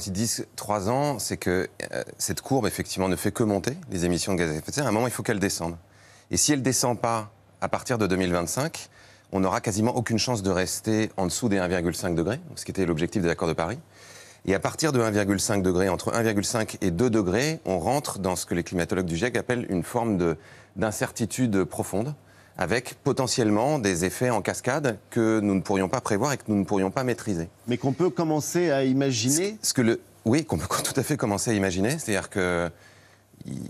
quand ils disent 3 ans, c'est que euh, cette courbe, effectivement, ne fait que monter, les émissions de gaz à effet de serre. À un moment, il faut qu'elle descende. Et si elle ne descend pas à partir de 2025, on n'aura quasiment aucune chance de rester en dessous des 1,5 degrés, ce qui était l'objectif des accords de Paris. Et à partir de 1,5 degré, entre 1,5 et 2 degrés, on rentre dans ce que les climatologues du GIEC appellent une forme d'incertitude profonde avec potentiellement des effets en cascade que nous ne pourrions pas prévoir et que nous ne pourrions pas maîtriser. Mais qu'on peut commencer à imaginer Oui, qu'on peut tout à fait commencer à imaginer. C'est-à-dire que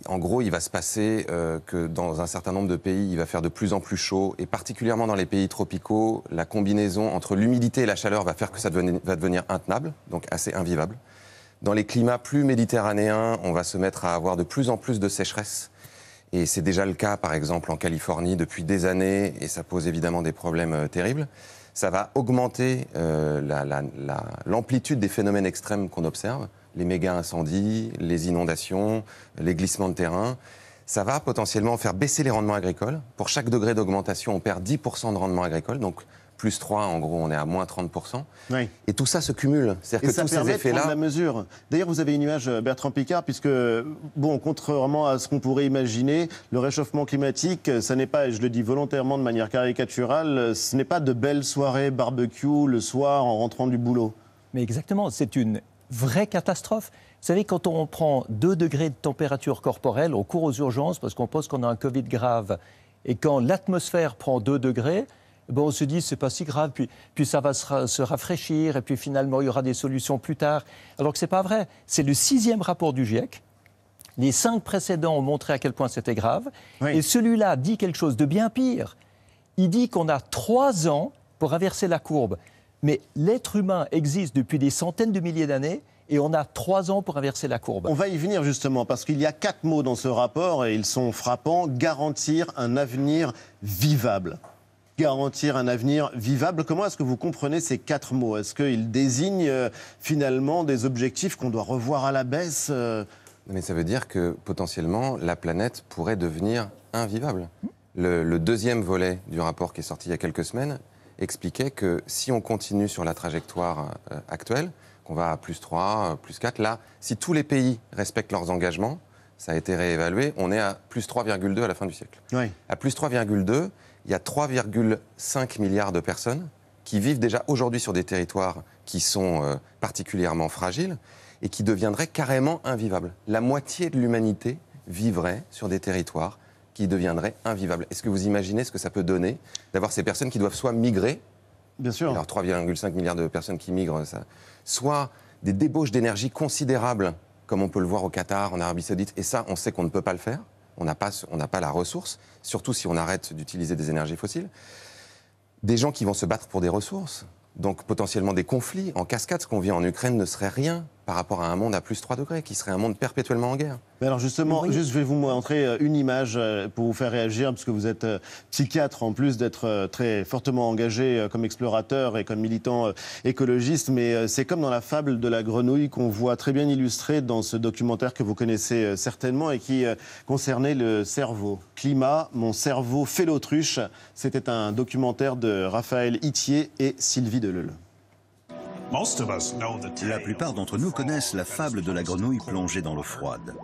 en gros, il va se passer euh, que dans un certain nombre de pays, il va faire de plus en plus chaud, et particulièrement dans les pays tropicaux, la combinaison entre l'humidité et la chaleur va faire que ça va devenir intenable, donc assez invivable. Dans les climats plus méditerranéens, on va se mettre à avoir de plus en plus de sécheresse. Et c'est déjà le cas, par exemple, en Californie depuis des années, et ça pose évidemment des problèmes euh, terribles. Ça va augmenter euh, l'amplitude des phénomènes extrêmes qu'on observe, les méga-incendies, les inondations, les glissements de terrain. Ça va potentiellement faire baisser les rendements agricoles. Pour chaque degré d'augmentation, on perd 10% de rendement agricole. Donc plus 3, en gros, on est à moins 30%. Et tout ça se cumule. C'est-à-dire que ça tous ces effets-là. la mesure. D'ailleurs, vous avez une image, euh, Bertrand Picard, puisque, bon, contrairement à ce qu'on pourrait imaginer, le réchauffement climatique, euh, ça n'est pas, et je le dis volontairement de manière caricaturale, euh, ce n'est pas de belles soirées barbecue le soir en rentrant du boulot. Mais exactement, c'est une vraie catastrophe. Vous savez, quand on prend 2 degrés de température corporelle, on court aux urgences parce qu'on pense qu'on a un Covid grave. Et quand l'atmosphère prend 2 degrés, on se dit, ce n'est pas si grave, puis, ça va se, rafraîchir, et puis finalement, il y aura des solutions plus tard. Alors que c'est pas vrai. C'est le sixième rapport du GIEC. Les cinq précédents ont montré à quel point c'était grave. Et celui-là dit quelque chose de bien pire. Il dit qu'on a trois ans pour inverser la courbe. Mais l'être humain existe depuis des centaines de milliers d'années et on a trois ans pour inverser la courbe. On va y venir justement, parce qu'il y a quatre mots dans ce rapport et ils sont frappants. Garantir un avenir vivable garantir un avenir vivable. Comment est-ce que vous comprenez ces quatre mots Est-ce qu'ils désignent euh, finalement des objectifs qu'on doit revoir à la baisse euh mais ça veut dire que potentiellement la planète pourrait devenir invivable. Le, deuxième volet du rapport qui est sorti il y a quelques semaines expliquait que si on continue sur la trajectoire euh, actuelle, qu'on va à plus 3, plus 4, là, si tous les pays respectent leurs engagements, ça a été réévalué, on est à plus 3,2 à la fin du siècle. Oui. À plus 3,2, il y a 3,5 milliards de personnes qui vivent déjà aujourd'hui sur des territoires qui sont euh, particulièrement fragiles et qui deviendraient carrément invivables. La moitié de l'humanité vivrait sur des territoires qui deviendraient invivables. Est-ce que vous imaginez ce que ça peut donner d'avoir ces personnes qui doivent soit migrer, bien sûr, alors 3,5 milliards de personnes qui migrent, ça, soit des débauches d'énergie considérables, comme on peut le voir au Qatar, en Arabie Saoudite, et ça, on sait qu'on ne peut pas le faire. On n'a pas, la ressource, surtout si on arrête d'utiliser des énergies fossiles. Des gens qui vont se battre pour des ressources, donc potentiellement des conflits en cascade. Ce qu'on vit en Ukraine ne serait rien par rapport à un monde à plus 3 degrés, qui serait un monde perpétuellement en guerre. Mais alors justement, juste je vais vous montrer euh, une image euh, pour vous faire réagir, puisque vous êtes euh, psychiatre en plus d'être très fortement engagé comme explorateur et comme militant écologiste, mais c'est comme dans la fable de la grenouille qu'on voit très bien illustré dans ce documentaire que vous connaissez certainement et qui concernait le cerveau. Climat, mon cerveau fait l'autruche, c'était un documentaire de Raphaël Itier et Sylvie Deleuil. La plupart d'entre nous connaissent la fable de la grenouille plongée dans l'eau froide.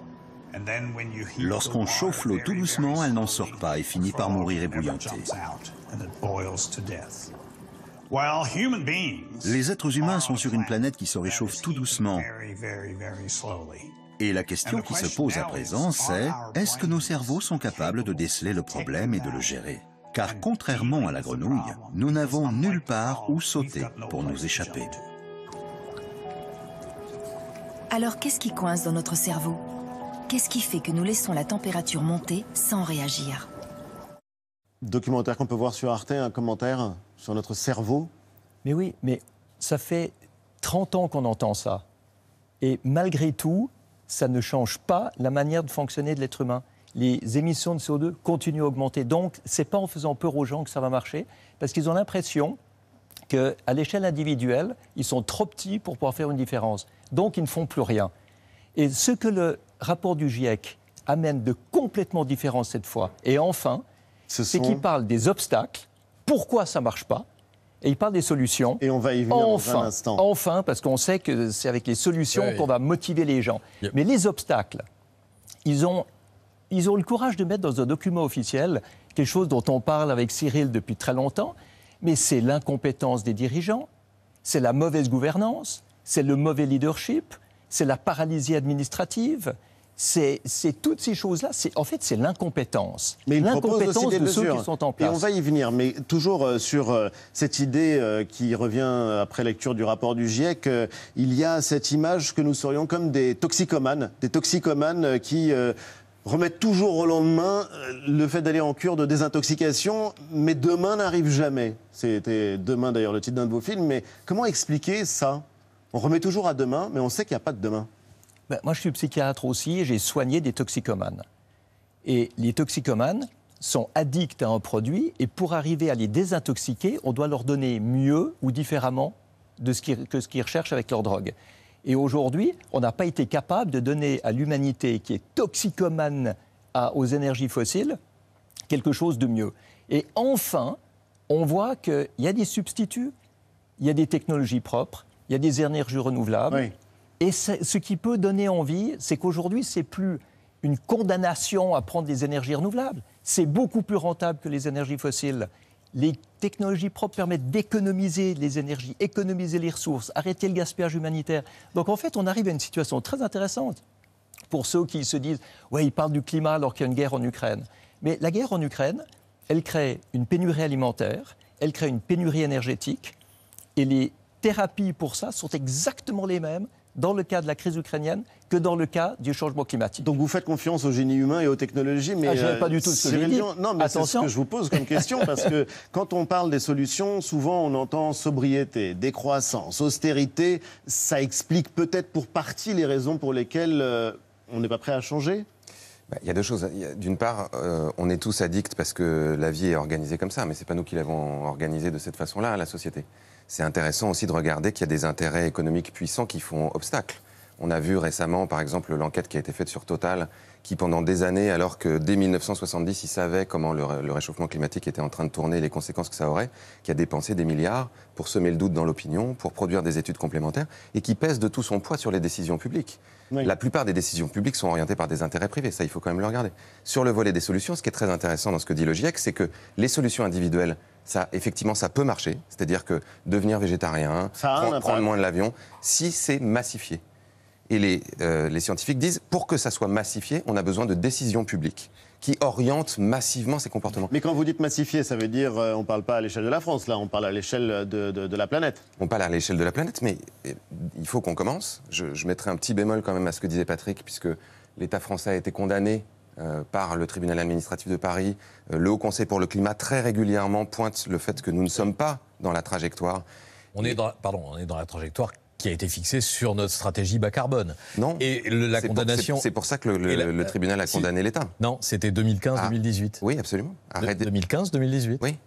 Lorsqu'on chauffe l'eau tout doucement, elle n'en sort pas et finit par mourir ébouillantée. Les êtres humains sont sur une planète qui se réchauffe tout doucement. Et la question qui se pose à présent, c'est est-ce que nos cerveaux sont capables de déceler le problème et de le gérer Car contrairement à la grenouille, nous n'avons nulle part où sauter pour nous échapper. Alors qu'est-ce qui coince dans notre cerveau Qu'est-ce qui fait que nous laissons la température monter sans réagir Documentaire qu'on peut voir sur Arte, un commentaire sur notre cerveau Mais oui, mais ça fait 30 ans qu'on entend ça. Et malgré tout, ça ne change pas la manière de fonctionner de l'être humain. Les émissions de CO2 continuent à augmenter. Donc, ce n'est pas en faisant peur aux gens que ça va marcher, parce qu'ils ont l'impression qu'à l'échelle individuelle, ils sont trop petits pour pouvoir faire une différence. Donc, ils ne font plus rien. Et ce que le rapport du GIEC amène de complètement différent cette fois, et enfin, c'est ce sont... qu'il parle des obstacles, pourquoi ça ne marche pas, et il parle des solutions. Et on va y venir enfin, dans un instant. Enfin, parce qu'on sait que c'est avec les solutions qu'on va motiver les gens. Mais les obstacles, ils ont, ils ont le courage de mettre dans un document officiel quelque chose dont on parle avec Cyril depuis très longtemps, mais c'est l'incompétence des dirigeants, c'est la mauvaise gouvernance, c'est le mauvais leadership, c'est la paralysie administrative, c'est toutes ces choses-là. En fait, c'est l'incompétence. Mais l'incompétence de mesures. ceux qui sont en place. Et on va y venir, mais toujours euh, sur euh, cette idée euh, qui revient après lecture du rapport du GIEC, il y a cette image que nous serions comme des toxicomanes, des toxicomanes qui remettre toujours au lendemain euh, le fait d'aller en cure de désintoxication, mais demain n'arrive jamais. C'était demain d'ailleurs le titre d'un de vos films, mais comment expliquer ça On remet toujours à demain, mais on sait qu'il n'y a pas de demain. Ben, moi je suis psychiatre aussi et j'ai soigné des toxicomanes. Et les toxicomanes sont addicts à un produit et pour arriver à les désintoxiquer, on doit leur donner mieux ou différemment de ce que ce qu'ils recherchent avec leur drogue. Et aujourd'hui, on n'a pas été capable de donner à l'humanité qui est toxicomane aux énergies fossiles quelque chose de mieux. Et enfin, on voit qu'il y a des substituts, il y a des technologies propres, il y a des énergies renouvelables. Et ce qui peut donner envie, c'est qu'aujourd'hui, ce n'est plus une condamnation à prendre des énergies renouvelables. C'est beaucoup plus rentable que les énergies fossiles les technologies propres permettent d'économiser les énergies, économiser les ressources, arrêter le gaspillage humanitaire. Donc en fait, on arrive à une situation très intéressante pour ceux qui se disent ouais, ils parlent du climat alors qu'il y a une guerre en Ukraine. Mais la guerre en Ukraine, elle crée une pénurie alimentaire, elle crée une pénurie énergétique, et les thérapies pour ça sont exactement les mêmes dans le cas de la crise ukrainienne que dans le cas du changement climatique. Donc vous faites confiance au génie humain et aux technologies, mais ah, pas du tout euh, ce que Non, mais c'est ce que je vous pose comme question parce que quand on parle des solutions, souvent on entend sobriété, décroissance, austérité. Ça explique peut-être pour partie les raisons pour lesquelles euh, on n'est pas prêt à changer. Bah, il y a deux choses. D'une part, euh, on est tous addicts parce que la vie est organisée comme ça, mais c'est pas nous qui l'avons organisée de cette façon-là, la société c'est intéressant aussi de regarder qu'il y a des intérêts économiques puissants qui font obstacle. On a vu récemment, par exemple, l'enquête qui a été faite sur Total, qui pendant des années, alors que dès 1970, il savait comment le, réchauffement climatique était en train de tourner, les conséquences que ça aurait, qui a dépensé des milliards pour semer le doute dans l'opinion, pour produire des études complémentaires, et qui pèse de tout son poids sur les décisions publiques. La plupart des décisions publiques sont orientées par des intérêts privés, ça il faut quand même le regarder. Sur le volet des solutions, ce qui est très intéressant dans ce que dit le GIEC, c'est que les solutions individuelles effectivement, ça peut marcher. C'est-à-dire que devenir végétarien, prendre, moins de l'avion, si c'est massifié. Et euh, les, scientifiques disent, pour que ça soit massifié, on a besoin de décisions publiques qui orientent massivement ces comportements. Mais quand vous dites massifié, ça veut dire, euh, on ne parle pas à l'échelle de la France, là, on parle à l'échelle de, la planète. On parle à l'échelle de la planète, mais euh, il faut qu'on commence. Je, je mettrai un petit bémol quand même à ce que disait Patrick, puisque l'État français a été condamné euh, par le tribunal administratif de Paris, euh, le Haut Conseil pour le climat très régulièrement pointe le fait que nous ne sommes pas dans la trajectoire. On est pardon, on est dans la trajectoire qui a été fixée sur notre stratégie bas carbone. Non. Et la condamnation. C'est pour ça que le, tribunal a condamné l'État. Non, c'était 2015-2018. Ah. oui, absolument. 2015-2018. Oui.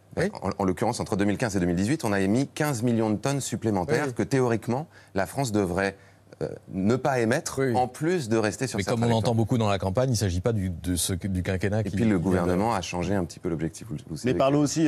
En, l'occurrence, entre 2015 et 2018, on a émis 15 millions de tonnes supplémentaires que théoriquement la France devrait euh, ne pas émettre, en plus de rester sur Mais comme on l'entend beaucoup dans la campagne, il ne s'agit pas du, de ce, du quinquennat. Et puis le gouvernement a changé un petit peu l'objectif. Mais parlons aussi euh,